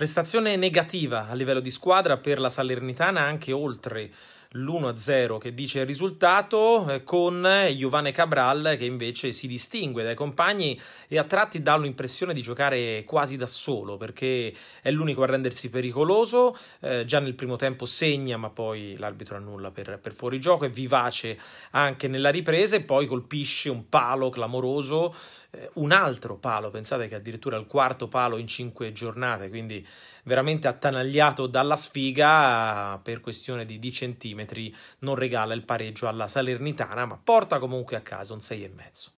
Prestazione negativa a livello di squadra per la Salernitana anche oltre l'1-0 che dice il risultato eh, con eh, Giovane Cabral che invece si distingue dai compagni e a tratti dà l'impressione di giocare quasi da solo perché è l'unico a rendersi pericoloso, eh, già nel primo tempo segna ma poi l'arbitro annulla per, per fuorigioco, è vivace anche nella ripresa e poi colpisce un palo clamoroso eh, un altro palo, pensate che addirittura il quarto palo in cinque giornate, quindi veramente attanagliato dalla sfiga per questione di, di centimetri non regala il pareggio alla Salernitana, ma porta comunque a casa un 6,5.